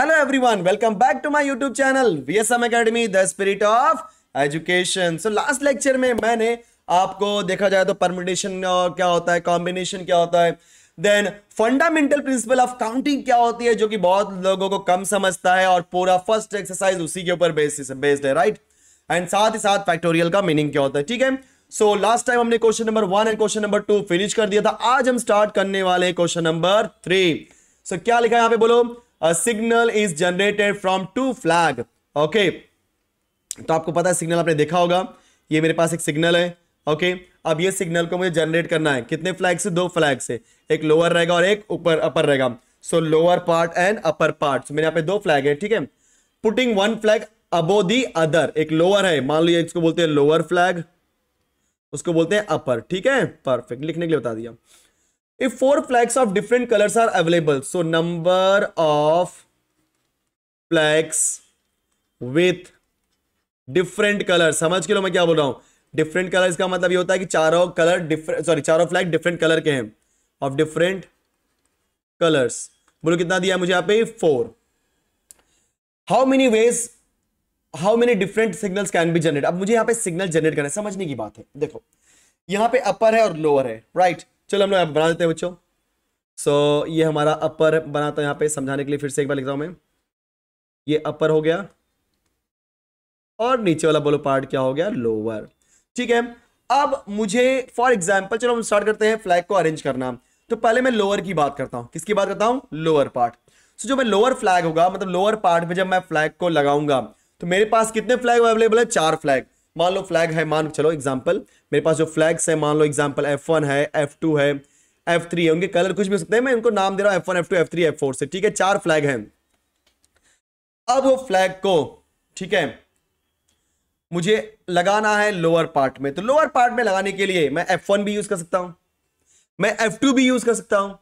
Hello everyone welcome back to my YouTube channel VSM academy the spirit of education so last lecture में मैंने आपको देखा जाए तो परमिटेशन क्या होता है कॉम्बिनेशन क्या होता है then fundamental principle of counting क्या होती है जो कि बहुत लोगों को कम समझता है और पूरा फर्स्ट एक्सरसाइज उसी के ऊपर बेस्ड है राइट एंड साथ ही साथ फैक्टोरियल का मीनिंग क्या होता है ठीक है सो लास्ट टाइम हमने question number one and question number two finish कर दिया था आज हम स्टार्ट करने वाले क्वेश्चन नंबर थ्री सो क्या लिखा है यहाँ पे बोलो a signal is generated from two flag okay तो आपको पता है सिग्नल आपने देखा होगा ये मेरे पास एक सिग्नल है ओके okay? अब ये सिग्नल को मुझे जनरेट करना है कितने फ्लैग से दो फ्लैग से एक लोअर रहेगा और एक ऊपर अपर रहेगा so lower part and upper part मेरे यहाँ पे दो फ्लैग है ठीक है putting one flag above the other एक लोअर है मान लो इसको बोलते हैं लोअर फ्लैग उसको बोलते हैं अपर ठीक है परफेक्ट लिखने के लिए बता दिया if four flags of different colors are available so number of flags with different color समझ के लो मैं क्या बोल रहा हूँ different colors का मतलब ये होता है कि चारों कलर different सॉरी चारों flag different color के हैं of different colors बोलो कितना दिया मुझे यहाँ पे four how many ways how many different signals can be generate अब मुझे यहाँ पे सिग्नल जनरेट करना है समझने की बात है देखो यहाँ पे अपर है और लोअर है राइट right? चलो हम लोग यहाँ बना देते हैं बच्चों सो so, ये हमारा अपर बनाता हूँ यहाँ पे समझाने के लिए फिर से एक बार लिखता हूँ मैं ये अपर हो गया और नीचे वाला बोलो पार्ट क्या हो गया लोअर ठीक है अब मुझे फॉर एग्जाम्पल चलो हम स्टार्ट करते हैं फ्लैग को अरेंज करना तो पहले मैं लोअर की बात करता हूँ किसकी बात करता हूँ लोअर पार्ट सो जो मैं लोअर फ्लैग होगा मतलब लोअर पार्ट में जब मैं फ्लैग को लगाऊंगा तो मेरे पास कितने फ्लैग अवेलेबल है चार फ्लैग मान लो फ्लैग है मान चलो एग्जाम्पल मेरे पास जो फ्लैग्स है मान लो एग्जाम्पल एफ वन है एफ टू है एफ थ्री है उनके कलर कुछ भी हो सकते हैं मैं उनको नाम दे रहा हूँ F one F two F three F four से ठीक है चार फ्लैग हैं अब वो फ्लैग को ठीक है मुझे लगाना है लोअर पार्ट में तो लोअर पार्ट में लगाने के लिए मैं एफ वन भी यूज कर सकता हूं मैं एफ टू भी यूज कर सकता हूं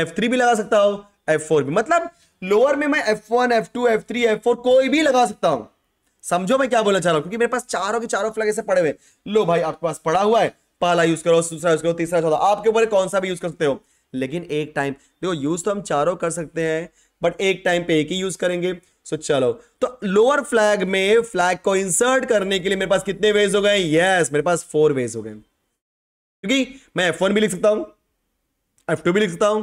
एफ थ्री भी लगा सकता हूं एफ फोर भी मतलब लोअर में मैं F one F two F three F four कोई भी लगा सकता हूं समझो मैं क्या बोलना चाह रहा हूँ क्योंकि मेरे पास चारों के चारों फ्लैग ऐसे पड़े हुए लो भाई आपके पास पड़ा हुआ है पहला यूज करो दूसरा यूज करो तीसरा चौथा आपके ऊपर कौन सा भी यूज कर सकते हो लेकिन एक टाइम देखो यूज तो हम चारों कर सकते हैं बट एक टाइम पे एक ही यूज करेंगे सो so, चलो तो लोअर फ्लैग में फ्लैग को इंसर्ट करने के लिए मेरे पास कितने वेज हो गए यस yes, मेरे पास फोर वेज हो गए क्योंकि मैं एफ वन भी लिख सकता हूं एफ टू भी लिख सकता हूं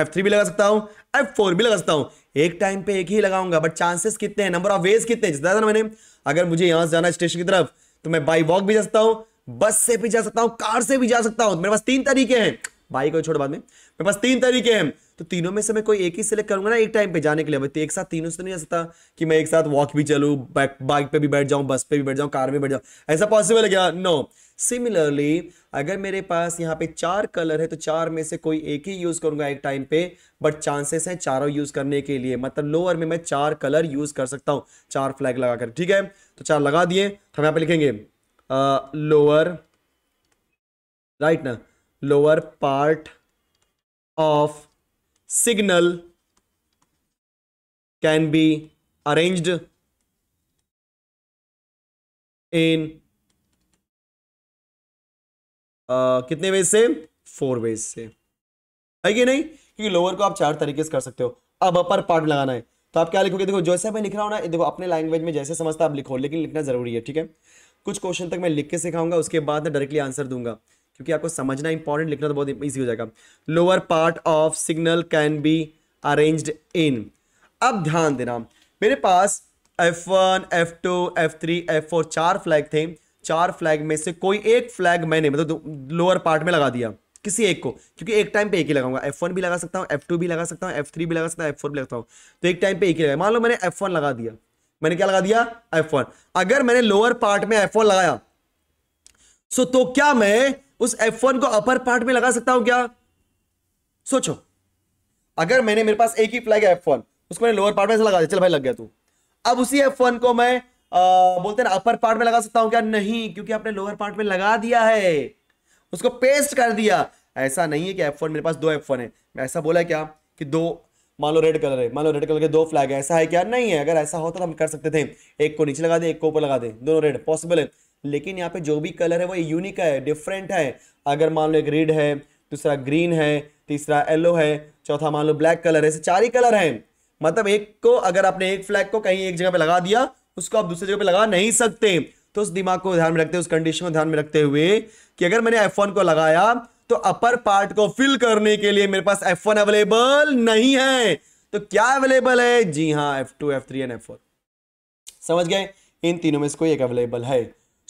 एफ थ्री भी लगा सकता हूं एफ फोर भी लगा सकता हूं एक टाइम पे एक ही लगाऊंगा बट चांसेस कितने हैं नंबर ऑफ वेज कितने हैं था ना मैंने अगर मुझे यहां से जाना स्टेशन की तरफ तो मैं बाई वॉक भी जा सकता हूं बस से भी जा सकता हूं कार से भी जा सकता हूं मेरे पास तीन तरीके हैं बाइक को छोड़ बाद में मेरे पास तीन तरीके हैं तो तीनों में से मैं कोई एक ही सिलेक्ट करूंगा ना एक टाइम पे जाने के लिए भाई एक साथ तीनों से तो नहीं जा सकता कि मैं एक साथ वॉक भी चलू बाइक पे भी बैठ जाऊं बस पे भी बैठ जाऊं कार में बैठ जाऊं ऐसा पॉसिबल है क्या नो no. सिमिलरली अगर मेरे पास यहाँ पे चार कलर है तो चार में से कोई एक ही यूज़ करूंगा एक टाइम पे बट चांसेस हैं चारों यूज़ करने के लिए मतलब लोअर में मैं चार कलर यूज़ कर सकता हूँ चार फ्लैग लगाकर ठीक है तो चार लगा दिए तो हम यहाँ पे लिखेंगे लोअर राइट ना lower part of signal can be arranged in कितने वेज से फोर वेज से है कि नहीं क्योंकि लोअर को आप चार तरीके से कर सकते हो अब अपर पार्ट लगाना है तो आप क्या लिखोगे देखो जैसे मैं लिख रहा हूँ ना देखो अपने लैंग्वेज में जैसे समझता आप लिखो लेकिन लिखना जरूरी है ठीक है कुछ क्वेश्चन तक मैं लिख के सिखाऊंगा उसके बाद डायरेक्टली आंसर दूंगा क्योंकि आपको समझना इंपॉर्टेंट लिखना तो बहुत ईजी हो जाएगा lower part of signal can be arranged in अब ध्यान देना मेरे पास एफ थ्री एफ फोर चार फ्लैग थे चार फ्लैग में से कोई एक फ्लैग मैंने मतलब लोअर पार्ट में लगा दिया किसी एक को क्योंकि एक टाइम पे एक ही लगाऊंगा एफ वन भी लगा सकता हूँ एफ टू भी लगा सकता हूँ एफ थ्री भी लगा सकता हूँ एफ फोर भी लगता हूँ तो एक टाइम पे एक ही लगाया मान लो मैंने एफ वन लगा दिया मैंने क्या लगा दिया एफ वन अगर मैंने लोअर पार्ट में एफ वन लगाया सो तो क्या मैं उस एफ वन को अपर पार्ट में लगा सकता हूं क्या सोचो अगर मैंने मेरे पास एक ही फ्लैग है एफ वन उसको मैंने लोअर पार्ट में से लगा दिया चल भाई लग गया तू अब उसी एफ वन को मैं बोलते हैं अपर पार्ट में लगा सकता हूं क्या नहीं क्योंकि आपने लोअर पार्ट में लगा दिया है उसको पेस्ट कर दिया ऐसा नहीं है कि एफ मेरे पास दो एफ है मैं ऐसा बोला क्या कि दो मान लो रेड कलर है मान लो रेड कलर के दो फ्लैग है ऐसा है क्या नहीं है अगर ऐसा होता तो हम कर सकते थे एक को नीचे लगा दें एक को ऊपर लगा दें दोनों रेड पॉसिबल है लेकिन यहाँ पे जो भी कलर है वो यूनिक है डिफरेंट है अगर मान लो एक रेड है दूसरा ग्रीन है तीसरा येलो है चौथा मान लो ब्लैक कलर है ऐसे चार ही कलर है मतलब एक को अगर आपने एक फ्लैग को कहीं एक जगह पर लगा दिया उसको आप दूसरी जगह पे लगा नहीं सकते तो उस दिमाग को ध्यान में रखते उस कंडीशन को ध्यान में रखते हुए कि अगर मैंने एफ को लगाया तो अपर पार्ट को फिल करने के लिए मेरे पास एफ अवेलेबल नहीं है तो क्या अवेलेबल है जी हाँ F two F three and F four समझ गए इन तीनों में से कोई एक अवेलेबल है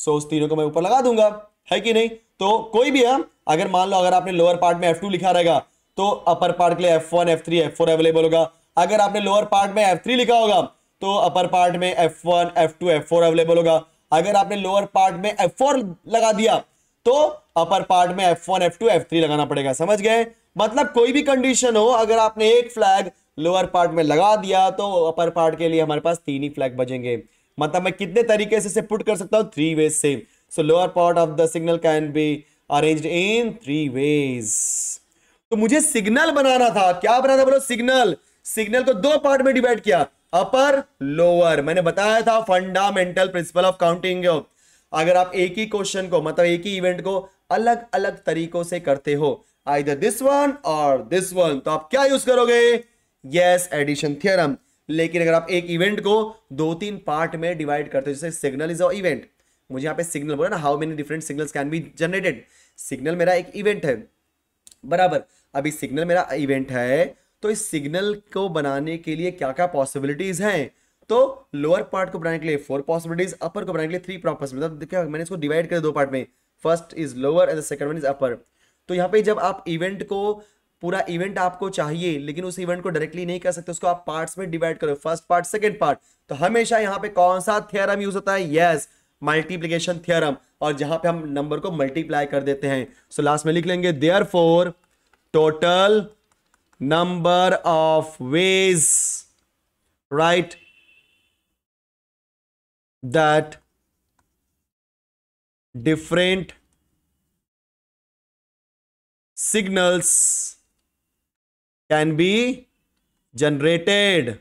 सो उस तीनों को मैं ऊपर लगा दूंगा है कि नहीं तो कोई भी है अगर मान लो अगर आपने लोअर पार्ट में एफ टू लिखा रहेगा तो अपर पार्ट के लिए F one F three F four available होगा अगर आपने लोअर पार्ट में एफ थ्री लिखा होगा तो अपर पार्ट में F one F two F four available होगा अगर आपने लोअर पार्ट में एफ फोर लगा दिया तो अपर पार्ट में F one F two F three लगाना पड़ेगा समझ गए मतलब कोई भी कंडीशन हो अगर आपने एक फ्लैग लोअर पार्ट में लगा दिया तो अपर पार्ट के लिए हमारे पास तीन ही फ्लैग बजेंगे मतलब मैं कितने तरीके से इसे पुट कर सकता हूं थ्री वेज से so lower part of the signal can be arrange in three ways तो मुझे सिग्नल बनाना था क्या बनाना बोलो सिग्नल सिग्नल को दो पार्ट में डिवाइड किया अपर लोअर मैंने बताया था फंडामेंटल प्रिंसिपल ऑफ काउंटिंग अगर आप एक ही क्वेश्चन को मतलब एक ही इवेंट को अलग अलग तरीकों से करते हो आइदर दिस वन और दिस वन तो आप क्या यूज करोगे यस एडिशन थियरम लेकिन अगर आप एक इवेंट को दो तीन पार्ट में डिवाइड करते हो जैसे सिग्नल इज अ इवेंट मुझे यहाँ पे सिग्नल बोला ना how many different signals can be generated signal मेरा एक इवेंट है बराबर अभी सिग्नल मेरा इवेंट है तो इस सिग्नल को बनाने के लिए क्या क्या पॉसिबिलिटीज हैं तो लोअर पार्ट को बनाने के लिए फोर पॉसिबिलिटीज अपर को बनाने के लिए थ्री पॉसिबिलिटी मतलब मैंने इसको डिवाइड कर दो पार्ट में first is lower and second one is upper तो यहाँ पे जब आप इवेंट को पूरा इवेंट आपको चाहिए लेकिन उस इवेंट को डायरेक्टली नहीं कर सकते उसको आप पार्ट्स में डिवाइड करो फर्स्ट पार्ट सेकंड पार्ट तो हमेशा यहाँ पे कौन सा थ्योरम यूज होता है यस मल्टीप्लिकेशन थ्योरम और जहां पे हम नंबर को मल्टीप्लाई कर देते हैं सो so, लास्ट में लिख लेंगे there total number of ways right that different signals can be generated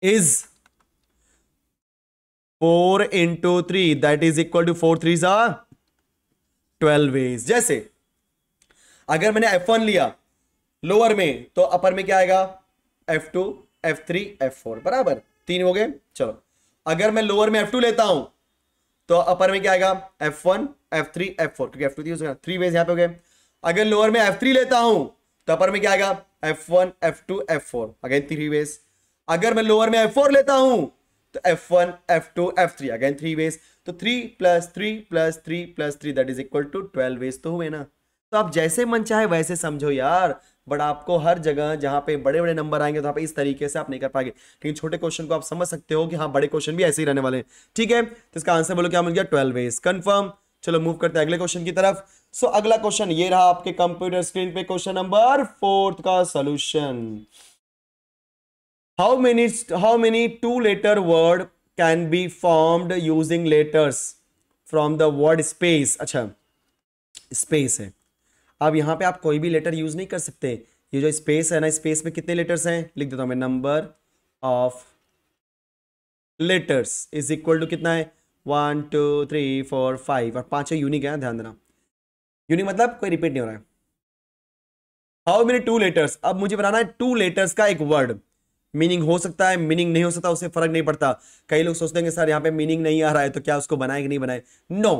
is 4 into 3 that is equal to 4 threes are 12 ways जैसे अगर मैंने F1 लिया लोअर में तो अपर में क्या आएगा F two F three F four बराबर तीन हो गए चलो अगर मैं लोअर में एफ टू लेता हूं तो अपर में क्या आएगा F one F three F four क्योंकि एफ टू थ्री वेज यहां पे हो गए अगर लोअर में एफ थ्री लेता हूं तो अपर में क्या आएगा F one F two F four again three ways अगर मैं लोअर में एफ फोर लेता हूं तो F one F two F three again three ways तो three plus three plus three plus three that is equal to twelve ways तो हुए ना तो आप जैसे मन चाहे वैसे समझो यार बट आपको हर जगह जहाँ पे बड़े बड़े नंबर आएंगे तो आप इस तरीके से आप नहीं कर पाएंगे लेकिन छोटे क्वेश्चन को आप समझ सकते हो कि हाँ बड़े क्वेश्चन भी ऐसे ही रहने वाले हैं ठीक है तो इसका आंसर बोलो क्या मिल गया ट्वेल्व एज कन्फर्म चलो मूव करते हैं अगले क्वेश्चन की तरफ सो so, अगला क्वेश्चन ये रहा आपके कंप्यूटर स्क्रीन पे क्वेश्चन नंबर फोर्थ का solution how many how many two letter word can be formed using letters from the word space अच्छा स्पेस है अब यहाँ पे आप कोई भी लेटर यूज़ नहीं कर सकते ये जो स्पेस है ना स्पेस में कितने लेटर्स हैं लिख देता हूँ मैं number of letters is equal to कितना है one two three four five और पांच यूनिक है ध्यान देना यूनिक मतलब कोई रिपीट नहीं हो रहा है हाउ मेनी टू लेटर्स अब मुझे बनाना है टू लेटर्स का एक वर्ड मीनिंग हो सकता है मीनिंग नहीं हो सकता उसे फर्क नहीं पड़ता कई लोग सोचते हैं कि सर यहाँ पे मीनिंग नहीं आ रहा है तो क्या उसको बनाए कि नहीं बनाए नो no.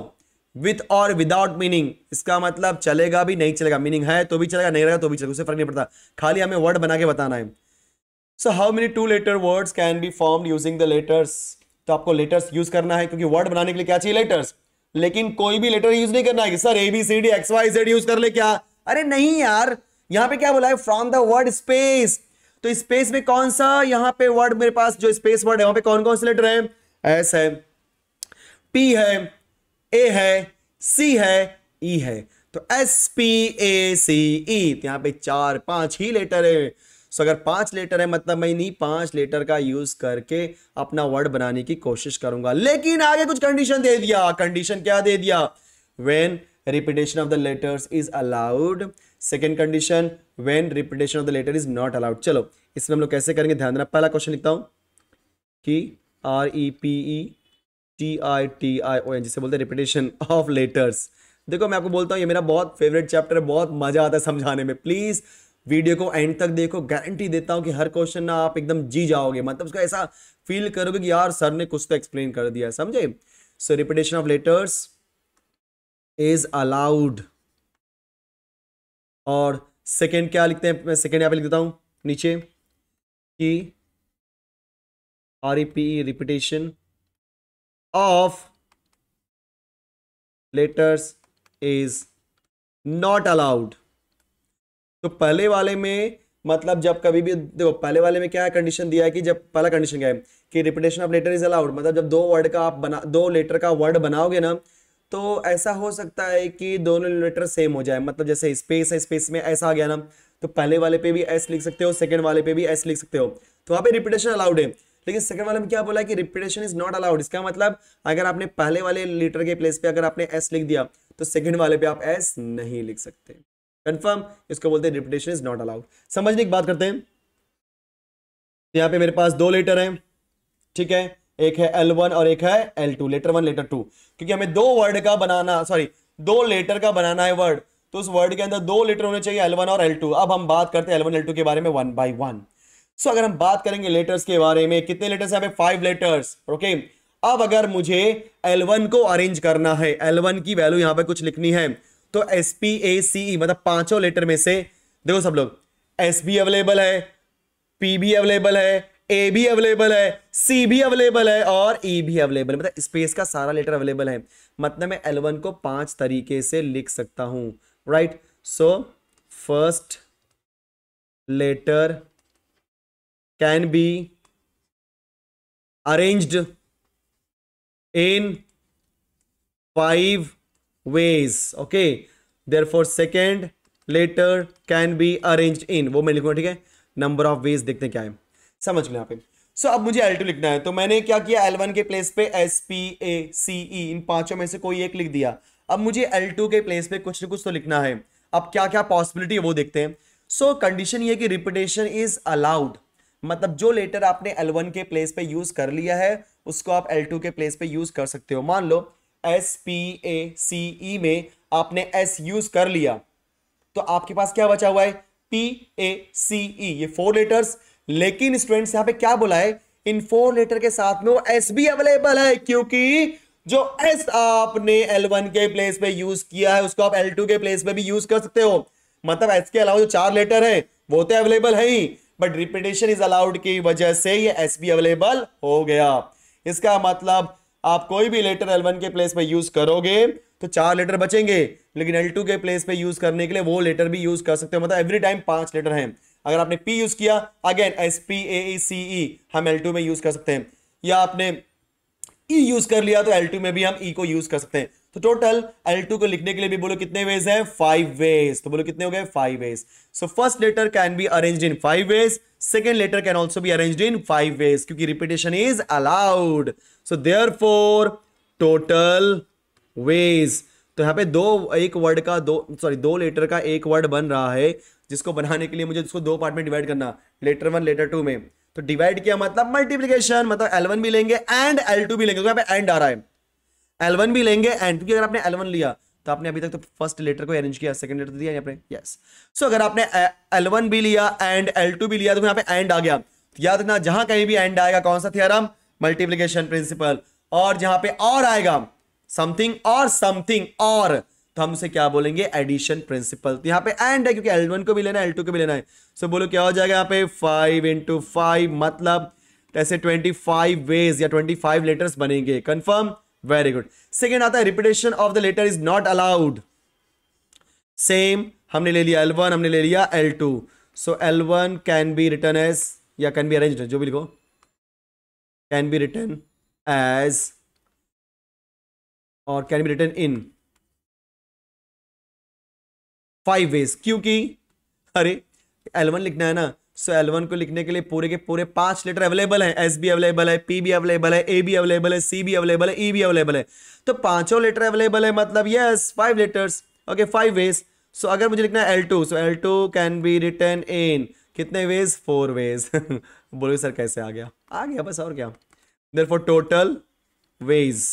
विथ और विदाउट मीनिंग इसका मतलब चलेगा भी नहीं चलेगा मीनिंग है तो भी चलेगा नहीं रहेगा तो भी चलेगा उसे फर्क नहीं पड़ता खाली हमें वर्ड बना के बताना है so how many two letter words can be form using the letters तो आपको लेटर्स यूज करना है क्योंकि वर्ड बनाने के लिए क्या चाहिए लेटर्स लेकिन कोई भी लेटर यूज नहीं करना है कि sir A B C D X Y Z use कर ले क्या अरे नहीं यार यहाँ पे क्या बोला है फ्रॉम द वर्ड स्पेस तो स्पेस में कौन सा यहाँ पे वर्ड मेरे पास जो स्पेस वर्ड है वहां पे कौन कौन से लेटर है एस है पी है ए है सी है ई e है तो एस पी ए सी ई यहां पे चार पांच ही लेटर है सो अगर पांच लेटर है मतलब मैं नहीं पांच लेटर का यूज करके अपना वर्ड बनाने की कोशिश करूंगा लेकिन आगे कुछ कंडीशन दे दिया कंडीशन क्या दे दिया when repetition of the letters is allowed second condition when repetition of the letter is not allowed चलो इसमें हम लोग कैसे करेंगे ध्यान देना पहला क्वेश्चन लिखता हूं कि R E P E T I T I O N जिसे बोलते हैं रिपीटेशन ऑफ लेटर्स देखो मैं आपको बोलता हूँ ये मेरा बहुत फेवरेट चैप्टर है बहुत मजा आता है समझाने में प्लीज़ वीडियो को एंड तक देखो गारंटी देता हूँ कि हर क्वेश्चन ना आप एकदम जी जाओगे मतलब उसका ऐसा फील करोगे कि यार सर ने कुछ तो एक्सप्लेन कर दिया है समझे so repetition of letters is allowed और सेकेंड क्या लिखते हैं मैं सेकेंड यहाँ पे लिख देता हूँ नीचे की R E P repetition of letters is not allowed तो पहले वाले में मतलब जब कभी भी देखो पहले वाले में क्या कंडीशन दिया है कि जब पहला कंडीशन क्या है कि repetition of letter is allowed मतलब जब दो वर्ड का आप बना दो लेटर का वर्ड बनाओगे ना तो ऐसा हो सकता है कि दोनों लेटर सेम हो जाए मतलब जैसे स्पेस है स्पेस में ऐसा आ गया ना तो पहले वाले पे भी एस लिख सकते हो सेकेंड वाले पे भी एस लिख सकते हो तो वहां पर रिपीटेशन अलाउड है लेकिन सेकंड वाले में क्या बोला कि रिपीटेशन इज नॉट अलाउड इसका मतलब अगर आपने पहले वाले लीटर के प्लेस पे अगर आपने एस लिख दिया तो सेकंड वाले पे आप एस नहीं लिख सकते कंफर्म इसको बोलते हैं रिपीटेशन इज नॉट अलाउड समझने की बात करते हैं यहाँ पे मेरे पास दो लेटर है ठीक है एक है एल वन और एक है L two letter one letter two क्योंकि हमें दो वर्ड का बनाना सॉरी दो लेटर का बनाना है वर्ड तो उस वर्ड के अंदर दो लेटर होने चाहिए एल वन और एल टू अब हम बात करते हैं एल वन एल टू के बारे में one by one so so, अगर हम बात करेंगे लेटर्स के बारे में कितने लेटर्स है फाइव लेटर्स ओके अब अगर मुझे L1 को अरेंज करना है L1 की वैल्यू यहां पर कुछ लिखनी है तो एस पी ए सी मतलब पांचों लेटर में से देखो सब लोग एस बी अवेलेबल है पी भी अवेलेबल है ए भी अवेलेबल है सी भी अवेलेबल है और ई बी भी अवेलेबल मतलब स्पेस का सारा लेटर अवेलेबल है मतलब मैं L1 को पांच तरीके से लिख सकता हूं right so first letter be be in five ways okay therefore second letter can be arrange in वो मैं लिखूंगा ठीक है नंबर ऑफ वेज देखते हैं क्या है समझ लें आप पे सो so, अब मुझे L2 लिखना है तो मैंने क्या किया L1 के प्लेस पे S P A C E इन पांचों में से कोई एक लिख दिया अब मुझे L2 के प्लेस पे कुछ ना कुछ तो लिखना है अब क्या क्या पॉसिबिलिटी है वो देखते हैं सो कंडीशन ये कि रिपीटेशन इज अलाउड मतलब जो लेटर आपने L1 के प्लेस पे यूज कर लिया है उसको आप L2 के प्लेस पे यूज कर सकते हो मान लो एस पी ए सी ई में आपने एस यूज कर लिया तो आपके पास क्या बचा हुआ है पी ए सी ई ये फोर लेटर्स लेकिन स्टूडेंट्स यहां पे क्या बोला है इन फोर लेटर के साथ में वो एस भी अवेलेबल है क्योंकि जो एस आपने L1 के प्लेस पे यूज किया है उसको आप L2 के प्लेस पे भी यूज कर सकते हो मतलब एस के अलावा जो चार लेटर है वो तो अवेलेबल है ही बट रिपीटेशन इज अलाउड की वजह से ये एस बी अवेलेबल हो गया इसका मतलब आप कोई भी लेटर L1 के प्लेस पे यूज करोगे तो चार लेटर बचेंगे लेकिन L2 के प्लेस पे यूज करने के लिए वो लेटर भी यूज कर सकते हो मतलब एवरी टाइम पांच लेटर हैं अगर आपने P यूज किया again S P A E C E हम L2 में यूज कर सकते हैं या आपने E यूज कर लिया तो L2 में भी हम E को यूज कर सकते हैं तो टोटल L2 को लिखने के लिए भी बोलो कितने वेज है फाइव वेज तो बोलो कितने हो गए five ways so first letter can be arrange in five ways second letter can also be arrange in five ways क्योंकि repetition is allowed so therefore total ways तो यहाँ पे दो एक वर्ड का दो सॉरी दो लेटर का एक वर्ड बन रहा है जिसको बनाने के लिए मुझे उसको दो पार्ट में डिवाइड करना लेटर वन लेटर टू में तो डिवाइड किया मतलब मल्टीप्लीकेशन मतलब एल वन भी लेंगे एंड एल टू भी लेंगे तो यहाँ पे एंड आ रहा है एलवन भी लेंगे एंड क्योंकि अगर आपने एलवन लिया तो आपने अभी तक तो फर्स्ट लेटर को अरेंज किया सेकंड लेटर तो दिया आपने यस yes. सो so, अगर आपने एल भी लिया एंड एल भी लिया तो यहाँ पे एंड आ गया तो याद रखना जहां कहीं भी एंड आएगा कौन सा थियरम मल्टीप्लीकेशन प्रिंसिपल और जहां पे और आएगा समथिंग और समथिंग और तो हम उसे क्या बोलेंगे एडिशन प्रिंसिपल तो यहाँ पे एंड है क्योंकि एल को भी लेना है एल को भी लेना है सो so, बोलो क्या हो जाएगा यहाँ पे फाइव इंटू मतलब ऐसे ट्वेंटी वेज या ट्वेंटी लेटर्स बनेंगे कन्फर्म वेरी गुड सेकेंड आता है repetition of the letter is not allowed same हमने ले लिया L1 हमने ले लिया L2 सो L one can be written as या कैन बी अरेंज जो भी लिखो कैन बी रिटर्न एज और can be written in five ways क्योंकि अरे L1 लिखना है ना सो so, को लिखने के लिए पूरे के पूरे पांच लेटर अवेलेबल हैं एस भी अवेलेबल है पी भी अवेलेबल है ए भी अवेलेबल है सी भी अवेलेबल है ई e भी अवेलेबल है तो पांचों लेटर अवेलेबल है मतलब yes five letters okay five ways so अगर मुझे लिखना है L2 so L2 can be written in कितने वेज फोर वेज बोलो सर कैसे आ गया आ गया बस और क्या therefore total ways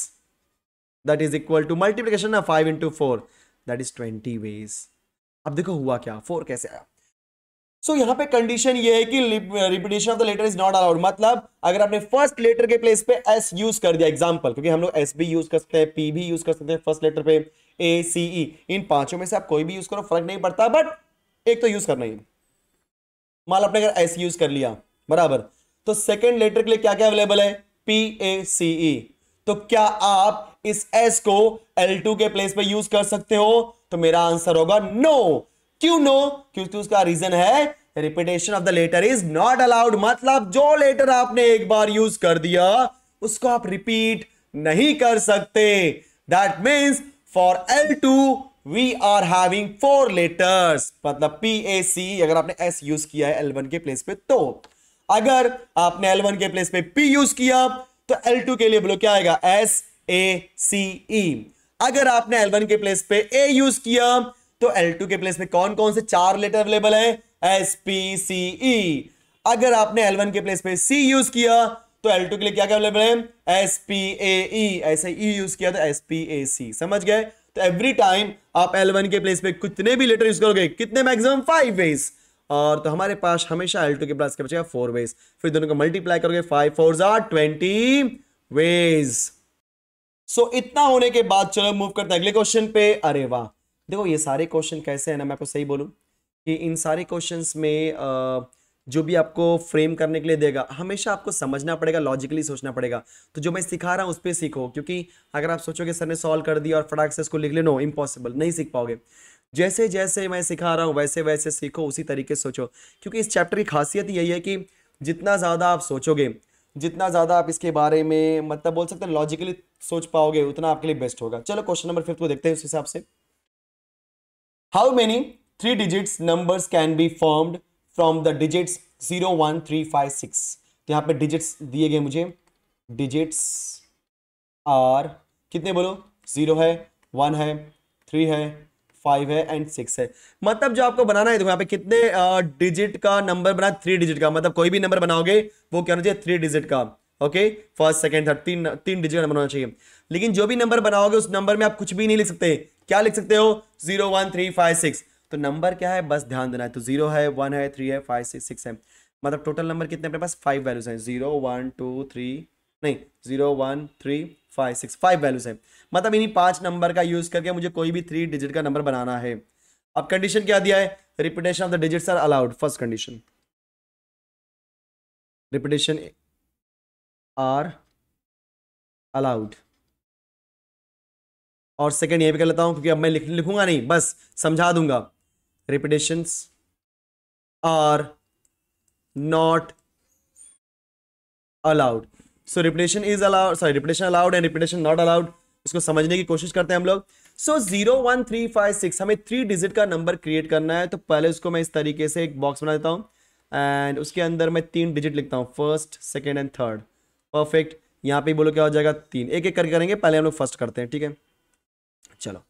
that is equal to multiplication ना five into four that is twenty ways अब देखो हुआ क्या फोर कैसे आया सो so, पे कंडीशन ये है कि repetition of the letter is not allowed मतलब अगर आपने फर्स्ट लेटर के प्लेस पे एस यूज कर दिया एग्जाम्पल क्योंकि हम लोग एस भी यूज कर सकते हैं पी भी यूज कर सकते हैं फर्स्ट लेटर पे ए सी ई इन पांचों में से आप कोई भी यूज करो फर्क नहीं पड़ता बट एक तो यूज करना ही मान आपने अगर एस यूज कर लिया बराबर तो सेकेंड लेटर के लिए क्या क्या अवेलेबल है पी ए सी ई तो क्या आप इस एस को एल टू के प्लेस पे यूज कर सकते हो तो मेरा आंसर होगा नो no! क्यों नो क्योंकि तो उसका रीजन है repetition of the letter is not allowed मतलब जो लेटर आपने एक बार यूज कर दिया उसको आप रिपीट नहीं कर सकते that means for L two we are having four letters मतलब पी ए सी अगर आपने एस यूज किया है एल वन के प्लेस पे तो अगर आपने एल वन के प्लेस पे पी यूज किया तो एल टू के लिए बोलो क्या आएगा एस ए सी ई अगर आपने एल वन के प्लेस पे ए यूज किया तो L2 के प्लेस में कौन कौन से चार लेटर अवेलेबल है एस पी सी ई अगर आपने L1 के प्लेस पे C यूज किया तो L2 के लिए क्या क्या अवेलेबल है एस पी ए ऐसे E यूज किया तो एस पी ए सी समझ गए तो एवरी टाइम आप L1 के प्लेस पे कितने भी लेटर यूज करोगे कितने मैक्सिमम फाइव वेज और तो हमारे पास हमेशा L2 के प्लस के बचेगा फोर वेज फिर दोनों को मल्टीप्लाई करोगे फाइव फोर जार ट्वेंटी वेज सो इतना होने के बाद चलो मूव करते हैं अगले क्वेश्चन पे अरे वाह देखो ये सारे क्वेश्चन कैसे हैं ना मैं आपको सही बोलूँ कि इन सारे क्वेश्चन में जो भी आपको फ्रेम करने के लिए देगा हमेशा आपको समझना पड़ेगा लॉजिकली सोचना पड़ेगा तो जो मैं सिखा रहा हूँ उस पर सीखो क्योंकि अगर आप सोचोगे सर ने सॉल्व कर दिया और फटाक से इसको लिख ले नो इम्पॉसिबल नहीं सीख पाओगे जैसे जैसे मैं सिखा रहा हूँ वैसे वैसे सीखो उसी तरीके से सोचो क्योंकि इस चैप्टर की खासियत यही है कि जितना ज़्यादा आप सोचोगे जितना ज़्यादा आप इसके बारे में मतलब बोल सकते हैं लॉजिकली सोच पाओगे उतना आपके लिए बेस्ट होगा चलो क्वेश्चन नंबर फिफ्थ को देखते हैं उस हिसाब से How many three digits numbers can be formed from the digits zero 1, 3, तो यहाँ पे डिजिट दिए गए मुझे डिजिट्स आर कितने बोलो जीरो है वन है थ्री है फाइव है एंड सिक्स है मतलब जो आपको बनाना है तो यहाँ पे कितने डिजिट का नंबर बना थ्री डिजिट का मतलब कोई भी नंबर बनाओगे वो क्या होना चाहिए थ्री डिजिट का ओके फर्स्ट सेकंड थर्ड तीन तीन डिजिट का नंबर होना चाहिए लेकिन जो भी नंबर बनाओगे उस नंबर में आप कुछ भी नहीं लिख सकते क्या लिख सकते हो zero one three five six तो नंबर क्या है बस ध्यान देना है तो जीरो है वन है थ्री है फाइव सिक्स सिक्स है मतलब टोटल नंबर कितने अपने पास फाइव वैल्यूज हैं जीरो वन टू थ्री नहीं zero one three five six five values हैं मतलब इन्हीं पांच नंबर का यूज करके मुझे कोई भी थ्री डिजिट का नंबर बनाना है अब कंडीशन क्या दिया है repetition of the digits are allowed first condition repetition are allowed और सेकंड ये भी कर लेता हूं क्योंकि अब मैं लिख लिखूंगा नहीं बस समझा दूंगा repetitions are not allowed so repetition is allowed sorry repetition allowed and repetition not allowed इसको समझने की कोशिश करते हैं हम लोग so zero one three five six हमें थ्री डिजिट का नंबर क्रिएट करना है तो पहले उसको मैं इस तरीके से एक बॉक्स बना देता हूं एंड उसके अंदर मैं तीन डिजिट लिखता हूं first second and third perfect यहां पे बोलो क्या हो जाएगा तीन एक एक करके करेंगे पहले हम लोग फर्स्ट करते हैं ठीक है चलो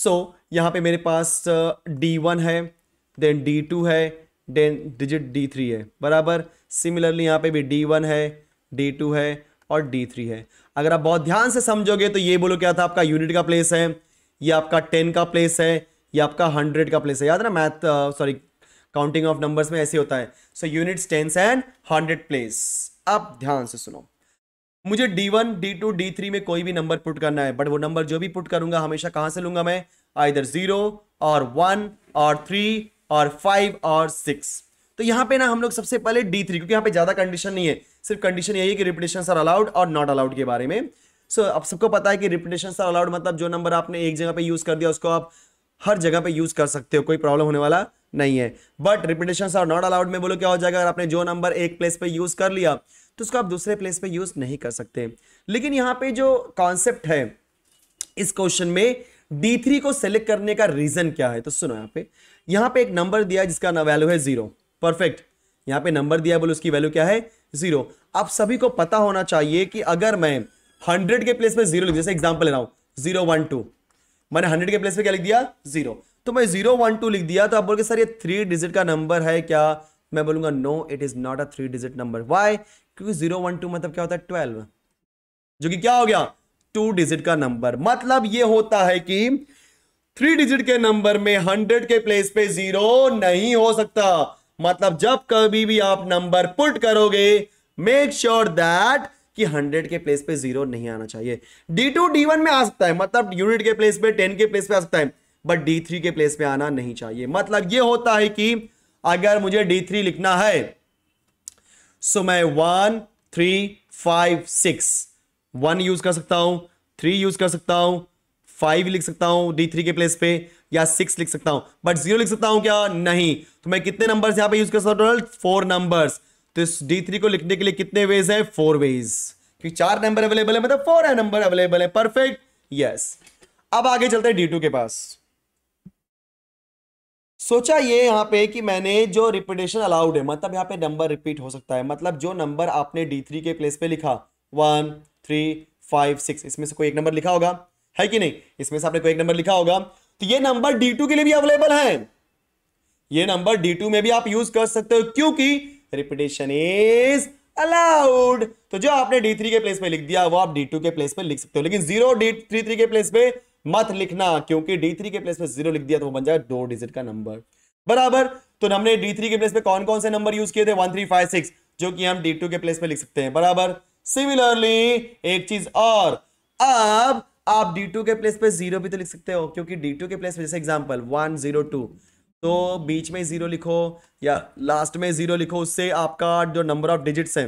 सो so, यहाँ पे मेरे पास डी uh, वन है देन डी टू है देन डिजिट डी थ्री है बराबर सिमिलरली यहाँ पे भी डी वन है डी टू है और डी थ्री है अगर आप बहुत ध्यान से समझोगे तो ये बोलो क्या था आपका यूनिट का प्लेस है या आपका टेन का प्लेस है या आपका हंड्रेड का प्लेस है याद ना math sorry counting of numbers में ऐसे होता है so units tens and hundred place आप ध्यान से सुनो मुझे D one D two D three में कोई भी नंबर पुट करना है बट वो नंबर जो भी पुट करूंगा हमेशा कहाँ से लूंगा मैं आइर जीरो और वन और थ्री और फाइव और सिक्स तो यहाँ पे ना हम लोग सबसे पहले डी थ्री क्योंकि यहाँ पे ज्यादा कंडीशन नहीं है सिर्फ कंडीशन यही है कि रिपीटेशन आर अलाउड और नॉट अलाउड के बारे में सो so, अब सबको पता है कि रिपीटेशन आर अलाउड मतलब जो नंबर आपने एक जगह पे यूज कर दिया उसको आप हर जगह पे यूज कर सकते हो कोई प्रॉब्लम होने वाला नहीं है but repetition are not allowed में बोलो क्या हो जाएगा अगर आपने जो नंबर एक प्लेस पे यूज कर लिया तो उसको आप दूसरे प्लेस पे यूज नहीं कर सकते लेकिन यहां पे जो कॉन्सेप्ट है इस क्वेश्चन में D3 को सेलेक्ट करने का रीजन क्या है तो सुनो यहां पे यहां पे एक नंबर दिया जिसका वैल्यू है जीरो परफेक्ट यहां पे नंबर दिया बोलो उसकी वैल्यू क्या है जीरो आप सभी को पता होना चाहिए कि अगर मैं हंड्रेड के प्लेस में जीरो लिख जैसे एग्जाम्पल ले रहा हूं जीरो वन टू मैंने हंड्रेड के प्लेस पे क्या लिख दिया जीरो तो मैं जीरो वन टू लिख दिया तो आप बोलोगे सर ये थ्री डिजिट का नंबर है क्या मैं बोलूंगा no it is not a three digit number why क्योंकि जीरो वन टू मतलब क्या होता है ट्वेल्व जो कि क्या हो गया टू डिजिट का नंबर मतलब ये होता है कि थ्री डिजिट के नंबर में हंड्रेड के प्लेस पे जीरो नहीं हो सकता मतलब जब कभी भी आप नंबर पुट करोगे मेक श्योर दैट कि हंड्रेड के प्लेस पे जीरो नहीं आना चाहिए डी टू डी वन में आ सकता है मतलब यूनिट के प्लेस पे टेन के प्लेस पे आ सकता है बट डी थ्री के प्लेस पे आना नहीं चाहिए मतलब ये होता है कि अगर मुझे डी थ्री लिखना है सो मैं one three five six one use कर सकता हूं थ्री यूज कर सकता हूं फाइव लिख सकता हूं डी थ्री के प्लेस पे या सिक्स लिख सकता हूं बट जीरो लिख सकता हूं क्या नहीं तो मैं कितने नंबर यहां पर यूज कर सकता हूं टोटल फोर नंबर तो इस डी थ्री को लिखने के लिए कितने वेज है फोर वेज क्योंकि चार नंबर मतलब अवेलेबल है मतलब फोर है नंबर अवेलेबल है परफेक्ट यस yes. अब आगे चलते हैं डी टू के पास सोचा ये यहाँ पे कि मैंने जो रिपीटेशन अलाउड है मतलब यहाँ पे नंबर रिपीट हो सकता है मतलब जो नंबर आपने डी थ्री के प्लेस पे लिखा वन थ्री फाइव सिक्स इसमें से कोई एक नंबर लिखा होगा है कि नहीं इसमें से आपने कोई एक नंबर लिखा होगा तो ये नंबर डी टू के लिए भी अवेलेबल है ये नंबर डी टू में भी आप यूज कर सकते हो क्योंकि रिपीटेशन इज अलाउड तो जो आपने डी थ्री के प्लेस पे लिख दिया वो आप डी टू के प्लेस पे लिख सकते हो लेकिन जीरो डी थ्री थ्री के प्लेस पे मत लिखना क्योंकि डी थ्री के प्लेस पे जीरो लिख दिया तो वो बन जाएगा दो डिजिट का नंबर बराबर तो हमने डी थ्री के प्लेस पे कौन कौन से नंबर यूज किए थे वन थ्री फाइव सिक्स जो कि हम डी टू के प्लेस पे लिख सकते हैं बराबर सिमिलरली एक चीज और अब आप डी टू के प्लेस पे जीरो भी तो लिख सकते हो क्योंकि डी टू के प्लेस पे जैसे एग्जाम्पल वन जीरो टू तो बीच में जीरो लिखो या लास्ट में जीरो लिखो उससे आपका जो नंबर ऑफ डिजिट्स है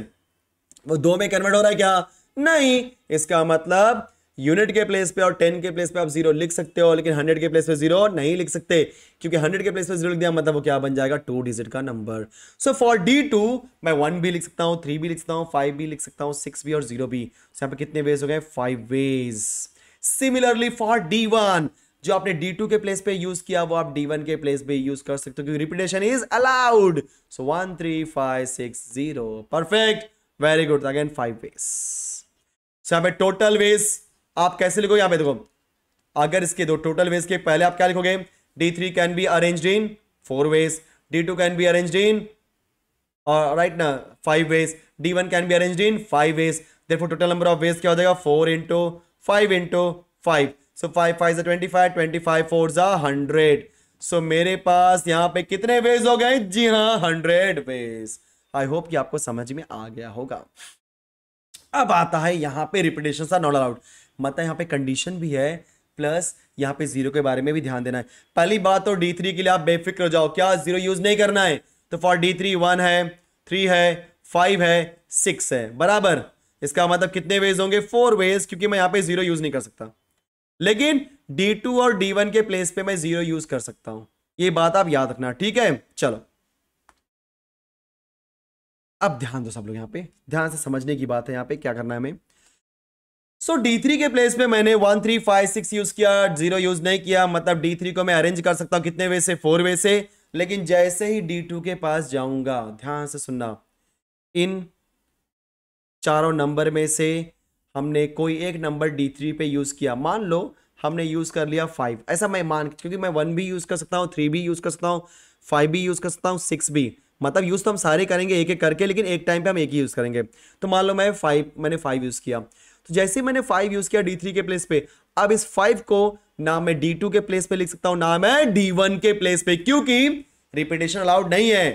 वो दो में कन्वर्ट हो रहा है क्या नहीं इसका मतलब यूनिट के प्लेस पे और टेन के प्लेस पे आप जीरो लिख सकते हो लेकिन हंड्रेड के प्लेस पे जीरो नहीं लिख सकते क्योंकि हंड्रेड के प्लेस पे जीरो लिख दिया मतलब वो क्या बन जाएगा टू डिजिट का number so for D two मैं वन भी लिख सकता हूँ थ्री भी लिख सकता हूँ फाइव भी लिख सकता हूँ सिक्स भी और जीरो भी so, यहाँ पे कितने वेज हो गए five ways similarly for D one जो आपने टू के प्लेस पे यूज किया वो आप वन के प्लेस पे यूज कर सकते हो क्योंकि repetition is allowed so one three five six zero perfect very good again five ways so यहाँ पे टोटल वेज आप कैसे लिखोगे यहां पे देखो अगर इसके दो टोटल वेज के पहले आप क्या लिखोगे D three can be arrange in four ways D two can be arrange in right ना five ways D one can be arrange in five ways देखो टोटल नंबर ऑफ वेज क्या हो जाएगा four into five into five so five five twenty five twenty five four जा hundred so मेरे पास यहाँ पे कितने वेज हो गए जी हाँ हंड्रेड वेज आई होप कि आपको समझ में आ गया होगा अब आता है यहाँ पे रिपीटेशन सा नॉट अलाउड मतलब यहाँ पे कंडीशन भी है प्लस यहाँ पे जीरो के बारे में भी ध्यान देना है पहली बात तो डी थ्री के लिए आप बेफिक्र जाओ क्या जीरो यूज नहीं करना है तो फॉर डी थ्री वन है थ्री है फाइव है सिक्स है बराबर इसका मतलब कितने वेज होंगे फोर वेज क्योंकि मैं यहाँ पे जीरो यूज नहीं कर सकता लेकिन डी टू और डी वन के प्लेस पे मैं जीरो यूज कर सकता हूं ये बात आप याद रखना ठीक है चलो अब ध्यान दो सब लोग यहाँ पे ध्यान से समझने की बात है यहाँ पे क्या करना है हमें सो so, D3 के प्लेस पे मैंने one three five six use किया जीरो यूज नहीं किया मतलब D3 को मैं अरेंज कर सकता हूँ कितने वे से फोर वे से लेकिन जैसे ही D2 के पास जाऊंगा ध्यान से सुनना इन चारों नंबर में से हमने कोई एक नंबर D3 पे यूज किया मान लो हमने यूज कर लिया फाइव ऐसा मैं मान क्योंकि मैं वन भी यूज कर सकता हूँ थ्री भी यूज कर सकता हूँ फाइव भी यूज कर सकता हूँ सिक्स भी मतलब यूज तो हम सारे करेंगे एक एक करके लेकिन एक टाइम पे हम एक ही यूज करेंगे तो मान लो मैं फाइव मैंने फाइव यूज किया तो जैसे मैंने फाइव यूज किया डी थ्री के प्लेस पे अब इस फाइव को ना मैं डी टू के प्लेस पे लिख सकता हूं ना मैं डी वन के प्लेस पे क्योंकि रिपीटेशन अलाउड नहीं है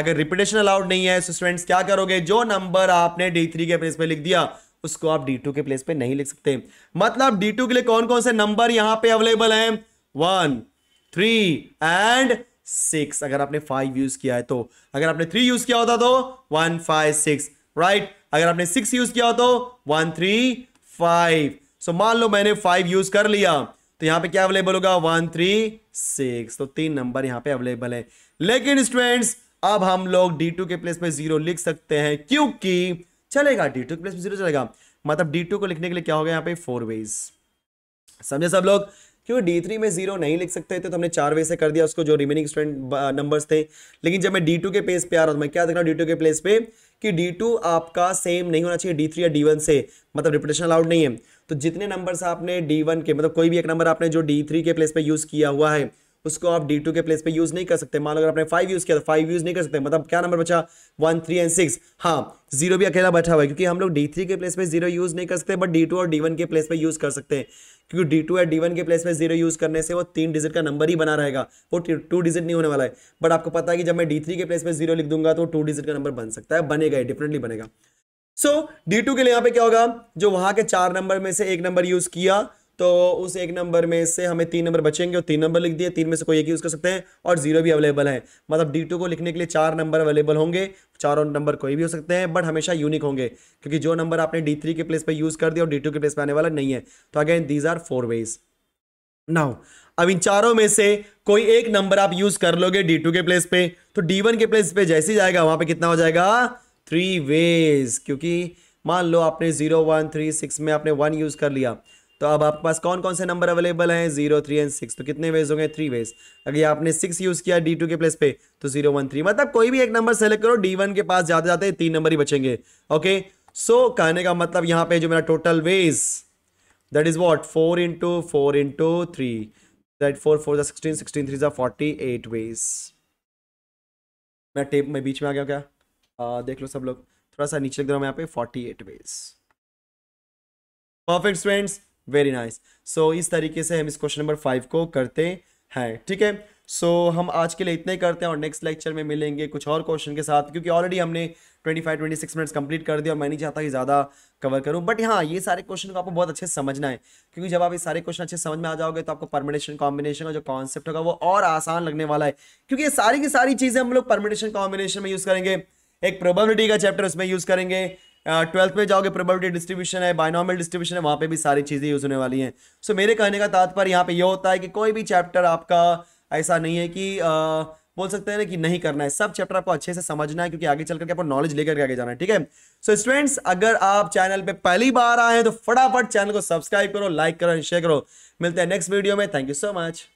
अगर रिपीटेशन अलाउड नहीं है स्टूडेंट्स तो क्या करोगे जो नंबर आपने डी थ्री के प्लेस पे लिख दिया उसको आप डी टू के प्लेस पे नहीं लिख सकते मतलब डी टू के लिए कौन कौन से नंबर यहां पे अवेलेबल हैं वन थ्री एंड सिक्स अगर आपने फाइव यूज किया है तो अगर आपने थ्री यूज किया होता तो वन फाइव सिक्स राइट अगर आपने सिक्स यूज किया हो तो वन थ्री फाइव सो मान लो मैंने फाइव यूज कर लिया तो यहां पे क्या अवेलेबल होगा वन थ्री सिक्स तो तीन नंबर यहां पे अवेलेबल है लेकिन स्टूडेंट्स अब हम लोग डी टू के प्लेस में जीरो लिख सकते हैं क्योंकि चलेगा डी टू के प्लेस में जीरो चलेगा मतलब डी टू को लिखने के लिए क्या होगा यहां पे फोर वेज समझे सब लोग क्योंकि डी थ्री में जीरो नहीं लिख सकते थे तो हमने चार वे से कर दिया उसको जो रिमेनिंग स्टूडेंट नंबर्स थे लेकिन जब मैं डी टू के पेज पे आ रहा हूँ मैं क्या देख रहा हूँ डी टू के प्लेस पे कि डी टू आपका सेम नहीं होना चाहिए डी थ्री या डी वन से मतलब रिपीटेशन अलाउड नहीं है तो जितने नंबर्स आपने डी वन के मतलब कोई भी एक नंबर आपने जो डी थ्री के प्लेस पे यूज़ किया हुआ है उसको आप डी टू के प्लेस पे यूज नहीं कर सकते मान लो अगर आपने फाइव यूज किया तो फाइव यूज नहीं कर सकते मतलब क्या नंबर बचा वन थ्री एंड सिक्स हाँ जीरो भी अकेला बैठा हुआ है क्योंकि हम लोग डी थ्री के प्लेस पे जीरो यूज नहीं कर सकते बट डी टू और डी वन के प्लेस पे यूज कर सकते हैं क्योंकि डी टू या डी वन के प्लेस में जीरो यूज करने से वो तीन डिजिट का नंबर ही बना रहेगा वो टू डिजिट नहीं होने वाला है बट आपको पता है कि जब मैं डी थ्री के प्लेस में जीरो लिख दूंगा तो टू डिजिट का नंबर बन सकता है बनेगा ही डेफिनेटली बनेगा सो डी टू के लिए यहाँ पे क्या होगा जो वहां के चार नंबर में से एक नंबर यूज किया तो उस एक नंबर में से हमें तीन नंबर बचेंगे और तीन नंबर लिख दिए तीन में से कोई एक यूज़ कर सकते हैं और जीरो भी अवेलेबल है मतलब डी टू को लिखने के लिए चार नंबर अवेलेबल होंगे चारों नंबर कोई भी हो सकते हैं बट हमेशा यूनिक होंगे क्योंकि जो नंबर आपने डी थ्री के प्लेस पर यूज़ कर दिया और डी टू के प्लेस पर आने वाला नहीं है तो again these are four ways now अब इन चारों में से कोई एक नंबर आप यूज कर लोगे डी टू के प्लेस पे तो डी वन के प्लेस पे जैसे ही जाएगा वहां पर कितना हो जाएगा थ्री वेज क्योंकि मान लो आपने जीरो वन थ्री सिक्स में आपने वन यूज कर लिया तो अब आपके पास कौन कौन से नंबर अवेलेबल हैं जीरो थ्री एंड सिक्स तो कितने वेज होंगे थ्री वेज अगर आपने सिक्स यूज़ किया डी टू के प्लेस पे तो जीरो वन थ्री मतलब कोई भी एक नंबर सेलेक्ट करो डी वन के पास जाते जाते तीन नंबर ही बचेंगे ओके सो so, कहने का मतलब यहाँ पे जो मेरा total ways that is what four into four into three that four four sixteen sixteen three ज़ा फोर्टी एट वेज मैं टेप में बीच में आ गया क्या आ, देख लो सब लोग थोड़ा सा नीचे लिख रहा हूँ यहाँ पे forty eight ways perfect friends very nice so इस तरीके से हम इस क्वेश्चन नंबर फाइव को करते हैं ठीक है सो so, हम आज के लिए इतने ही करते हैं और नेक्स्ट लेक्चर में मिलेंगे कुछ और क्वेश्चन के साथ क्योंकि ऑलरेडी हमने 25 26 मिनट्स कंप्लीट कर दिया और मैं नहीं चाहता कि ज़्यादा कवर करूं बट हाँ ये सारे क्वेश्चन को आपको बहुत अच्छे से समझना है क्योंकि जब आप ये सारे क्वेश्चन अच्छे समझ में आ जाओगे तो आपको परमिनेशन कॉम्बिनेशन का जो कॉन्सेप्ट होगा वो और आसान लगने वाला है क्योंकि ये सारी की सारी चीज़ें हम लोग परमिनेशन कॉम्बिनेशन में यूज़ करेंगे एक प्रोबेबिलिटी का चैप्टर उसमें यूज़ करेंगे ट्वेल्थ में जाओगे प्रोबेबिलिटी डिस्ट्रीब्यूशन है बायनॉमल डिस्ट्रीब्यूशन है वहाँ पे भी सारी चीज़ें यूज़ होने वाली हैं सो so, मेरे कहने का तात्पर्य यहाँ पे यह होता है कि कोई भी चैप्टर आपका ऐसा नहीं है कि आ, बोल सकते हैं ना कि नहीं करना है सब चैप्टर आपको अच्छे से समझना है क्योंकि आगे चल करके आपको नॉलेज लेकर के आगे जाना है ठीक है सो so, स्टूडेंट्स अगर आप चैनल पर पहली बार आए हैं तो फटाफट चैनल को सब्सक्राइब करो लाइक करो एंड शेयर करो मिलते हैं नेक्स्ट वीडियो में थैंक यू सो मच